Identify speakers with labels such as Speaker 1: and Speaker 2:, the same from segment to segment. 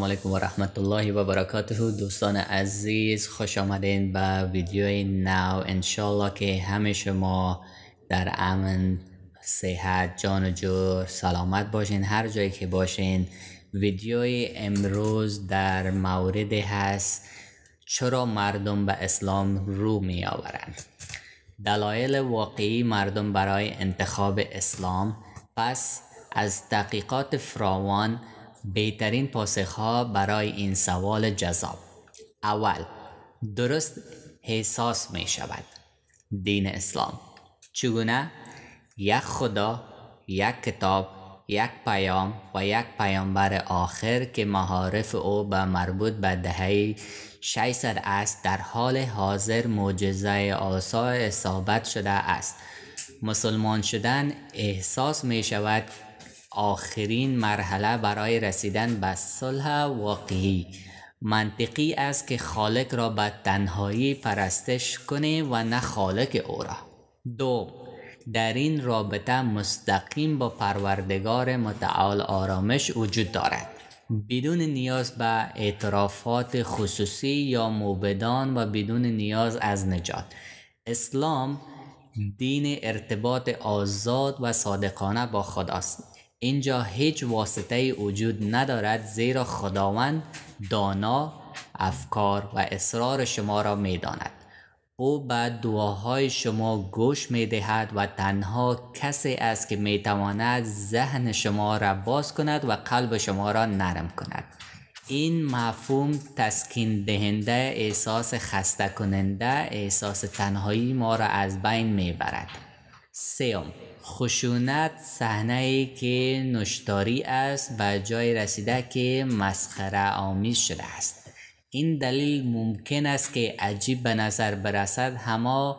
Speaker 1: السلام علیکم و رحمت الله و برکاته دوستان عزیز خوش آمدین به ویدیو نو انشالله که همه شما در امن صحت جان و جور سلامت باشین هر جایی که باشین ویدیوی امروز در مورد هست چرا مردم به اسلام رو می آورند دلایل واقعی مردم برای انتخاب اسلام پس از تحقیقات فراوان بهترین پاسخ ها برای این سوال جذاب اول درست احساس می شود دین اسلام چگونه یک خدا یک کتاب یک پیام و یک پیامبر آخر که معارف او به مربوط به دهه 600 است در حال حاضر معجزه آسا اصابت شده است مسلمان شدن احساس می شود آخرین مرحله برای رسیدن به صلح واقعی منطقی است که خالق را به تنهایی پرستش کنه و نه خالق او را دو در این رابطه مستقیم با پروردگار متعال آرامش وجود دارد بدون نیاز به اعترافات خصوصی یا موبدان و بدون نیاز از نجات اسلام دین ارتباط آزاد و صادقانه با خداست اینجا هیچ واسطه ای وجود ندارد زیرا خداوند دانا افکار و اصرار شما را می او به دعاهای شما گوش می دهد و تنها کسی است که می تواند ذهن شما را باز کند و قلب شما را نرم کند این مفهوم تسکین دهنده احساس خسته کننده احساس تنهایی ما را از بین می برد خشونت صحنه ای که نشداری است و جای رسیده که مسخره آمیز شده است این دلیل ممکن است که عجیب به نظر برسد هما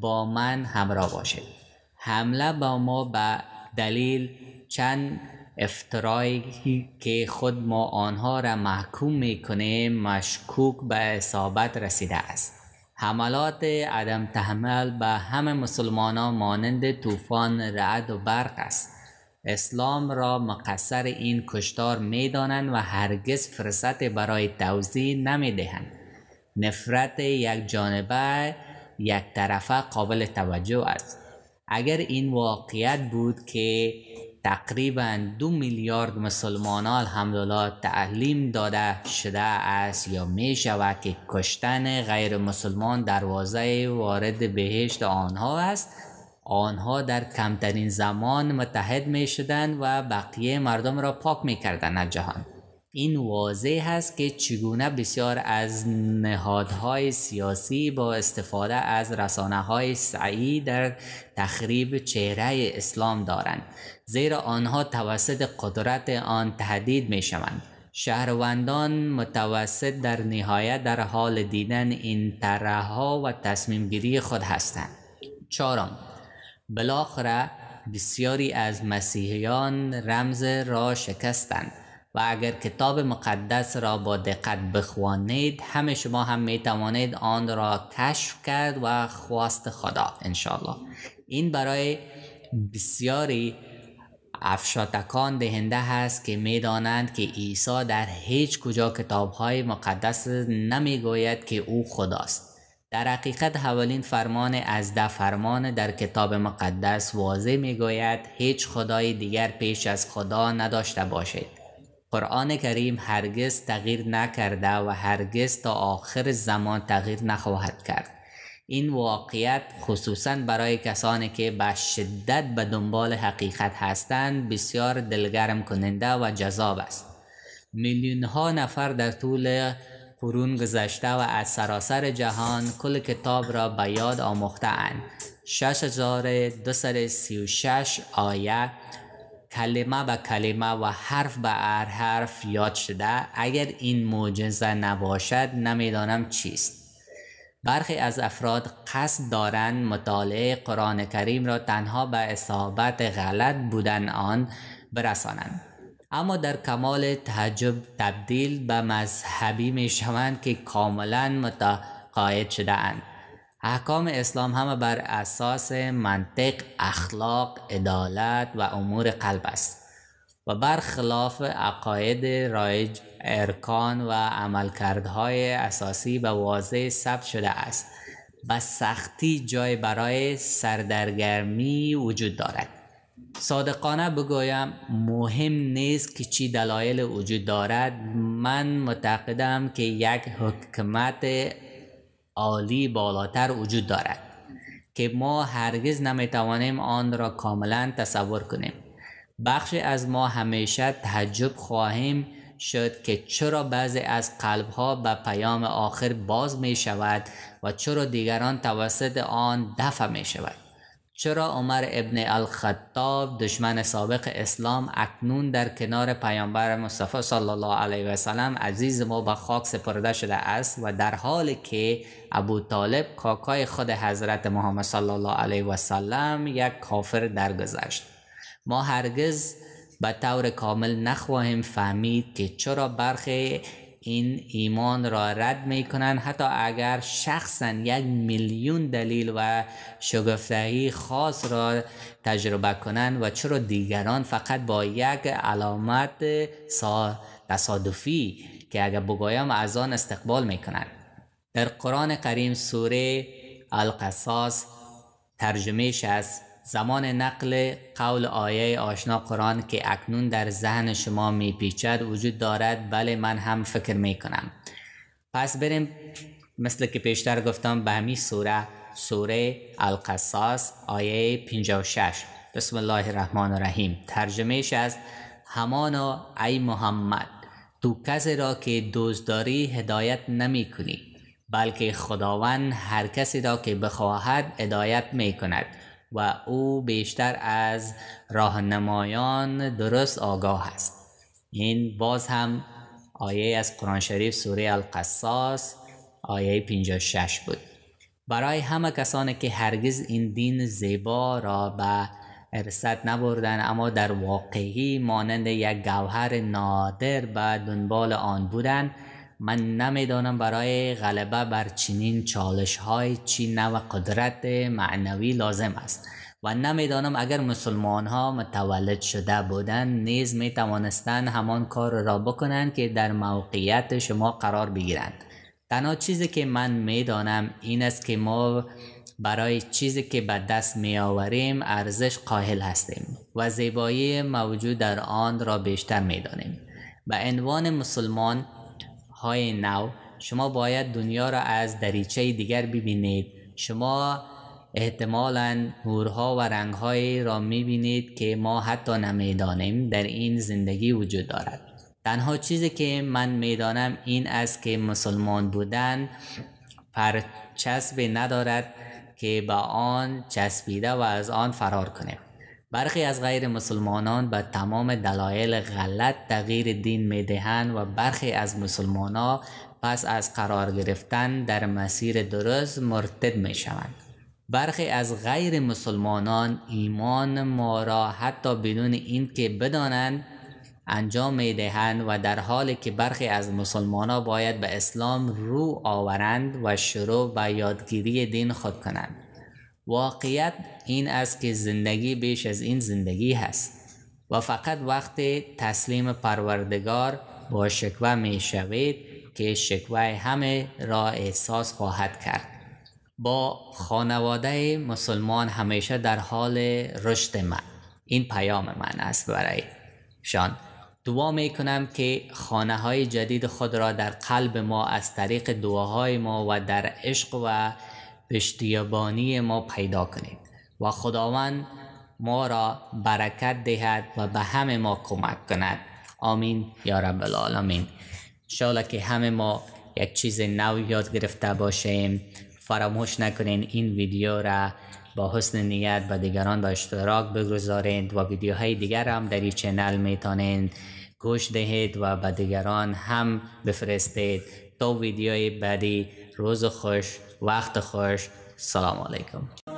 Speaker 1: با من همراه باشد حمله با ما به دلیل چند افترایی که خود ما آنها را محکوم میکنیم مشکوک به اصابت رسیده است حملات عدم تحمل به همه ها مانند طوفان رعد و برق است اسلام را مقصر این کشتار می دانند و هرگز فرصت برای توضیح نمی دهند نفرت یک جانبه یک طرفه قابل توجه است اگر این واقعیت بود که تقریبا دو میلیارد مسلمان الحمدلله تعلیم داده شده است یا می شود که کشتن غیر مسلمان دروازه وارد بهشت آنها است آنها در کمترین زمان متحد می شدند و بقیه مردم را پاک می کردن از جهان این واضح هست که چگونه بسیار از نهادهای سیاسی با استفاده از رسانه های سعی در تخریب چهره اسلام دارند زیرا آنها توسط قدرت آن تهدید می شوند شهروندان متوسط در نهایت در حال دیدن این طرح ها و تصمیم گیری خود هستند چهارم بالاخره بسیاری از مسیحیان رمز را شکستند و اگر کتاب مقدس را با دقت بخوانید همه شما هم می توانید آن را کشف کرد و خواست خدا انشالله این برای بسیاری افشاتکان دهنده هست که میدانند که عیسی در هیچ کجا کتاب های مقدس نمیگوید که او خداست در حقیقت اولین فرمان از ده فرمان در کتاب مقدس واضح میگوید هیچ خدای دیگر پیش از خدا نداشته باشید قرآن کریم هرگز تغییر نکرده و هرگز تا آخر زمان تغییر نخواهد کرد این واقعیت خصوصا برای کسانی که به شدت به دنبال حقیقت هستند بسیار دلگرم کننده و جذاب است میلیون ها نفر در طول قرون گذشته و از سراسر جهان کل کتاب را به یاد آموخته اند 6236 آیه کلمه به کلمه و حرف به هر حرف یاد شده اگر این معجزه نباشد نمیدانم چیست برخی از افراد قصد دارند مطالعه قرآن کریم را تنها به اصابت غلط بودن آن برسانند اما در کمال تعجب تبدیل به مذهبی می شوند که کاملا متقاعد شده اند احکام اسلام همه بر اساس منطق، اخلاق، عدالت و امور قلب است و برخلاف عقاید رایج ارکان و عملکردهای اساسی به واضح ثبت شده است و سختی جای برای سردرگرمی وجود دارد صادقانه بگویم مهم نیست که چی دلایل وجود دارد من معتقدم که یک حکمت عالی بالاتر وجود دارد که ما هرگز نمیتوانیم آن را کاملا تصور کنیم بخش از ما همیشه تعجب خواهیم شد که چرا بعضی از قلبها به پیام آخر باز می شود و چرا دیگران توسط آن دفع می شود چرا عمر ابن الخطاب دشمن سابق اسلام اکنون در کنار پیامبر مصطفی صلی الله علیه و سلم عزیز ما به خاک سپرده شده است و در حالی که ابو طالب کاکای خود حضرت محمد صلی الله علیه و سلام یک کافر درگذشت ما هرگز به طور کامل نخواهیم فهمید که چرا برخی این ایمان را رد می کنند حتی اگر شخصا یک میلیون دلیل و شگفتهی خاص را تجربه کنند و چرا دیگران فقط با یک علامت تصادفی که اگر بگویم از آن استقبال می کنند در قرآن کریم سوره القصاص ترجمهش است زمان نقل قول آیه آشنا قرآن که اکنون در ذهن شما می پیچد وجود دارد بله من هم فکر می کنم پس بریم مثل که پیشتر گفتم به همین سوره سوره القصاص آیه 56 بسم الله الرحمن الرحیم ترجمهش است همانا ای محمد تو کسی را که دوزداری هدایت نمی کنی بلکه خداوند هر کسی را که بخواهد هدایت می کند و او بیشتر از راهنمایان درست آگاه است این باز هم آیه از قرآن شریف سوره القصاص آیه 56 بود برای همه کسانی که هرگز این دین زیبا را به ارست نبردن اما در واقعی مانند یک گوهر نادر به دنبال آن بودند من نمیدانم برای غلبه بر چنین چالش های چی نوع قدرت معنوی لازم است و نمیدانم اگر مسلمان ها متولد شده بودند نیز می توانستند همان کار را بکنند که در موقعیت شما قرار بگیرند تنها چیزی که من میدانم این است که ما برای چیزی که به دست می آوریم ارزش قاهل هستیم و زیبایی موجود در آن را بیشتر می دانیم. به عنوان مسلمان های نو شما باید دنیا را از دریچه دیگر ببینید شما احتمالا نورها و رنگهایی را میبینید که ما حتی نمیدانیم در این زندگی وجود دارد تنها چیزی که من میدانم این است که مسلمان بودن پرچسب ندارد که به آن چسبیده و از آن فرار کنیم برخی از غیر مسلمانان به تمام دلایل غلط تغییر دین می دهند و برخی از ها پس از قرار گرفتن در مسیر درست مرتد می شوند. برخی از غیر مسلمانان ایمان ما را حتی بدون اینکه بدانند انجام می دهند و در حالی که برخی از ها باید به اسلام رو آورند و شروع به یادگیری دین خود کنند. واقعیت این است که زندگی بیش از این زندگی هست و فقط وقت تسلیم پروردگار با شکوه می شوید که شکوه همه را احساس خواهد کرد با خانواده مسلمان همیشه در حال رشد من این پیام من است برای شان دعا می کنم که خانه های جدید خود را در قلب ما از طریق دعاهای ما و در عشق و اشتیابانی ما پیدا کنید و خداوند ما را برکت دهد و به همه ما کمک کند آمین یا رب العالمین شالا که همه ما یک چیز نو یاد گرفته باشیم فراموش نکنین این ویدیو را با حسن نیت به دیگران به اشتراک بگذارید و ویدیوهای دیگر هم در این چنل میتونید گوش دهید و به دیگران هم بفرستید تا ویدیوی بعدی روز خوش وقت خوش سلام علیکم